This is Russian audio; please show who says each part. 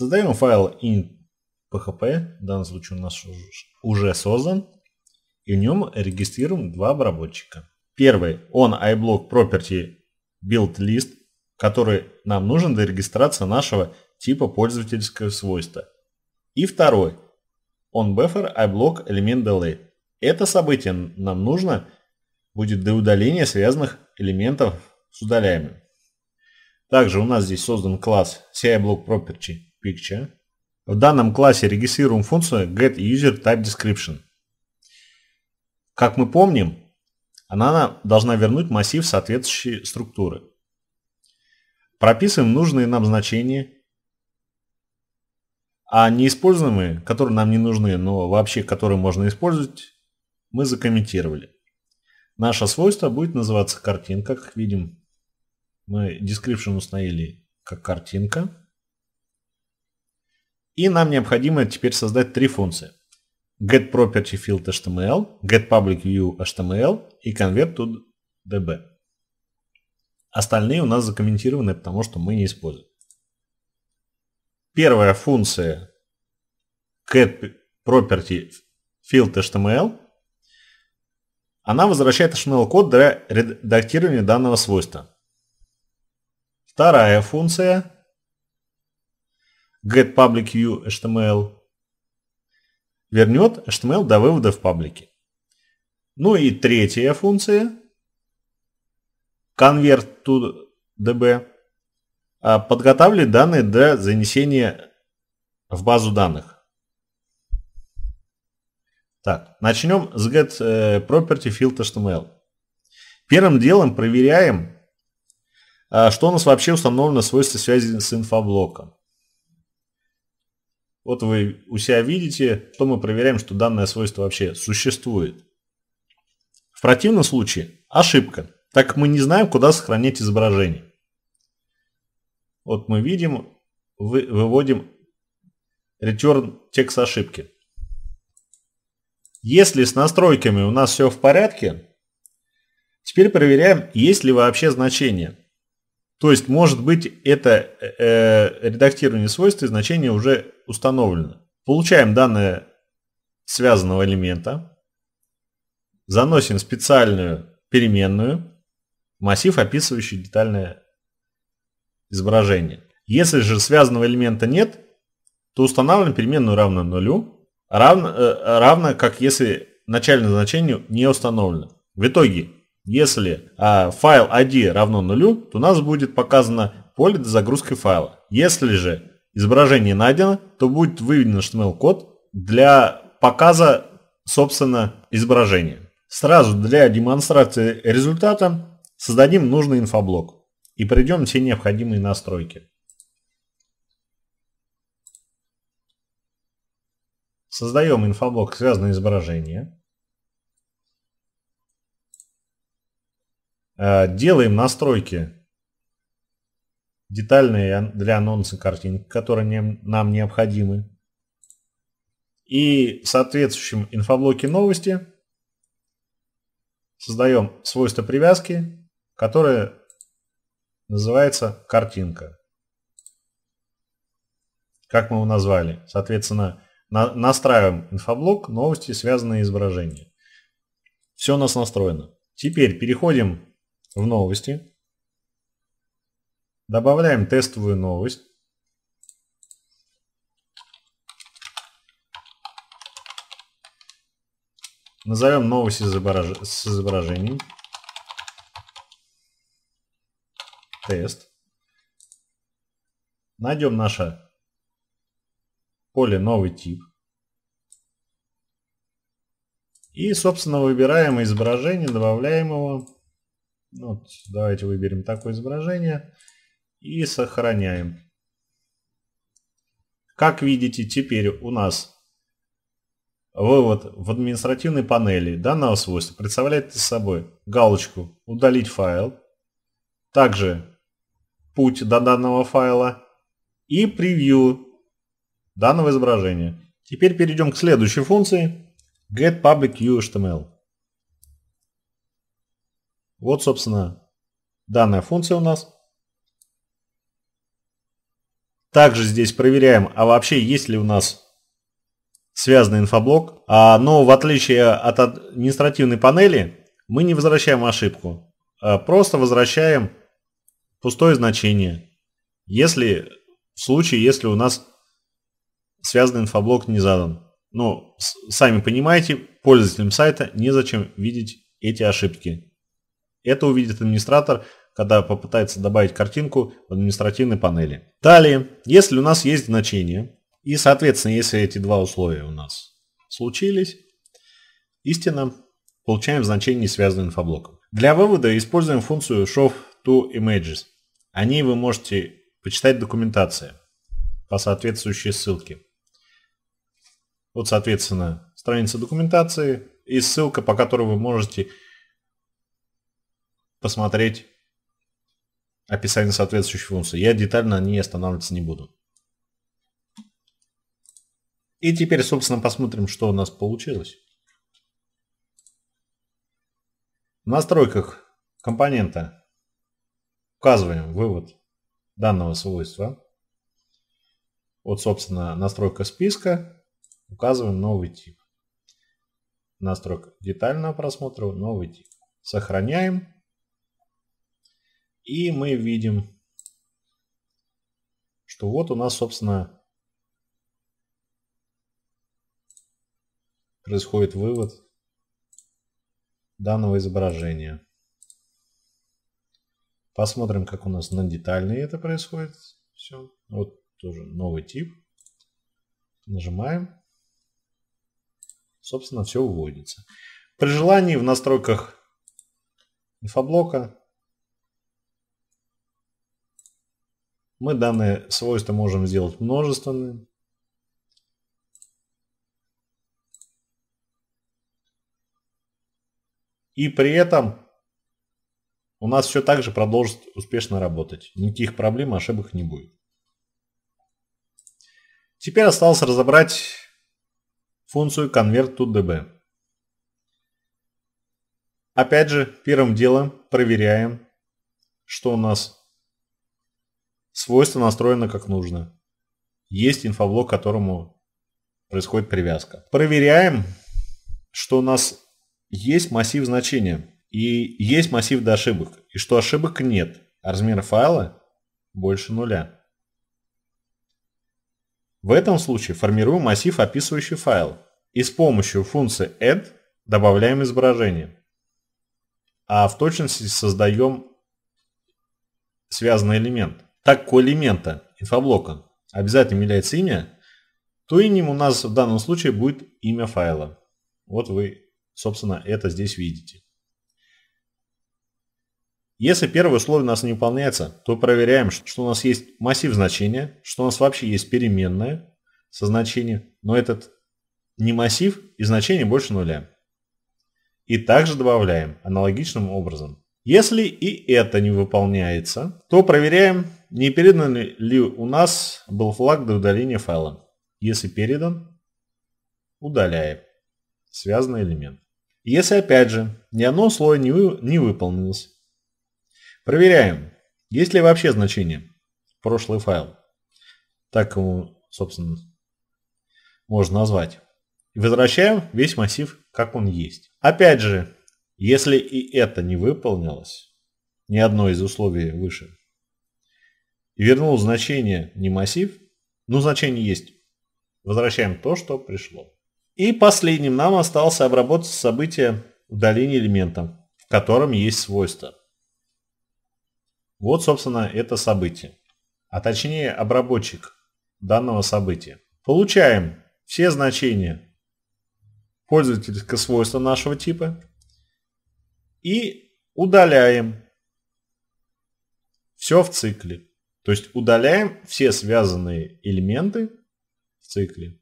Speaker 1: Создаем файл in.php, в данном случае у нас уже создан, и в нем регистрируем два обработчика. Первый он iBlock Property Build List, который нам нужен для регистрации нашего типа пользовательского свойства. И второй он Buffer iBlock Element Delay. Это событие нам нужно будет для удаления связанных элементов с удаляемым. Также у нас здесь создан класс CI Block Property picture. В данном классе регистрируем функцию getUserTypeDescription. Как мы помним, она должна вернуть массив соответствующей структуры. Прописываем нужные нам значения, а неиспользуемые, которые нам не нужны, но вообще которые можно использовать, мы закомментировали. Наше свойство будет называться картинка, как видим. Мы description установили как картинка. И нам необходимо теперь создать три функции. getPropertyField.html, getPublicView.html и convertToDB. Остальные у нас закомментированы, потому что мы не используем. Первая функция getPropertyField.html она возвращает HTML-код для редактирования данного свойства. Вторая функция get public view HTML вернет HTML до вывода в паблике. Ну и третья функция convert to DB а, подготавливает данные для занесения в базу данных. Так, начнем с get э, property field HTML. Эм Первым делом проверяем, а, что у нас вообще установлено свойство связи с инфоблоком. Вот вы у себя видите, то мы проверяем, что данное свойство вообще существует. В противном случае ошибка, так мы не знаем, куда сохранить изображение. Вот мы видим, вы, выводим return текст ошибки. Если с настройками у нас все в порядке, теперь проверяем, есть ли вообще значение. То есть, может быть, это э, э, редактирование свойств и значение уже установлено. Получаем данные связанного элемента, заносим специальную переменную, массив, описывающий детальное изображение. Если же связанного элемента нет, то устанавливаем переменную равную нулю, равно, э, равно как если начальное значение не установлено. В итоге если а, файл ID равно нулю, то у нас будет показано поле для загрузки файла. Если же изображение найдено, то будет выведен HTML-код для показа, собственно, изображения. Сразу для демонстрации результата создадим нужный инфоблок и пройдем все необходимые настройки. Создаем инфоблок «Связанное изображение». Э, делаем настройки детальные для анонса картинки, которые нам необходимы. И в соответствующем инфоблоке новости создаем свойство привязки, которое называется картинка. Как мы его назвали. Соответственно, настраиваем инфоблок новости, связанные изображения. Все у нас настроено. Теперь переходим в новости. Добавляем тестовую новость. Назовем новость с изображением. Тест. Найдем наше поле новый тип. И, собственно, выбираем изображение, добавляем его. Ну вот, давайте выберем такое изображение и сохраняем. Как видите, теперь у нас вывод в административной панели данного свойства представляет собой галочку «Удалить файл», также путь до данного файла и превью данного изображения. Теперь перейдем к следующей функции getPublicUHTML. Вот, собственно, данная функция у нас. Также здесь проверяем, а вообще есть ли у нас связанный инфоблок. А, но в отличие от административной панели, мы не возвращаем ошибку. А просто возвращаем пустое значение, если в случае, если у нас связанный инфоблок не задан. Ну, сами понимаете, пользователям сайта незачем видеть эти ошибки. Это увидит администратор, когда попытается добавить картинку в административной панели. Далее, если у нас есть значение, и, соответственно, если эти два условия у нас случились, истинно, получаем значение, связанное инфоблоком. Для вывода используем функцию show to images. О ней вы можете почитать документацию по соответствующей ссылке. Вот, соответственно, страница документации и ссылка, по которой вы можете посмотреть описание соответствующей функции. Я детально на ней останавливаться не буду. И теперь, собственно, посмотрим, что у нас получилось. В настройках компонента указываем вывод данного свойства. Вот, собственно, настройка списка. Указываем новый тип. Настройка детального просмотра, новый тип. Сохраняем. И мы видим, что вот у нас, собственно, происходит вывод данного изображения. Посмотрим, как у нас на детальные это происходит. Все. Вот тоже новый тип. Нажимаем. Собственно, все выводится. При желании в настройках инфоблока Мы данное свойство можем сделать множественным. И при этом у нас все так же продолжит успешно работать. Никаких проблем, ошибок не будет. Теперь осталось разобрать функцию convert to db. Опять же, первым делом проверяем, что у нас Свойство настроено как нужно. Есть инфоблок, к которому происходит привязка. Проверяем, что у нас есть массив значения и есть массив до ошибок, и что ошибок нет, а размер файла больше нуля. В этом случае формируем массив, описывающий файл, и с помощью функции add добавляем изображение, а в точности создаем связанный элемент – так, у элемента инфоблока обязательно является имя, то именем у нас в данном случае будет имя файла. Вот вы, собственно, это здесь видите. Если первое условие у нас не выполняется, то проверяем, что у нас есть массив значения, что у нас вообще есть переменная со значением, но этот не массив и значение больше нуля. И также добавляем аналогичным образом. Если и это не выполняется, то проверяем, не передан ли у нас был флаг для удаления файла. Если передан, удаляем связанный элемент. Если опять же ни одно условие не, вы, не выполнилось. Проверяем, есть ли вообще значение прошлый файл. Так его, собственно, можно назвать. И возвращаем весь массив, как он есть. Опять же, если и это не выполнилось, ни одно из условий выше, и вернул значение не массив, но значение есть. Возвращаем то, что пришло. И последним нам остался обработать событие удаления элемента, в котором есть свойство. Вот, собственно, это событие, а точнее обработчик данного события. Получаем все значения пользовательского свойства нашего типа и удаляем. Все в цикле. То есть удаляем все связанные элементы в цикле.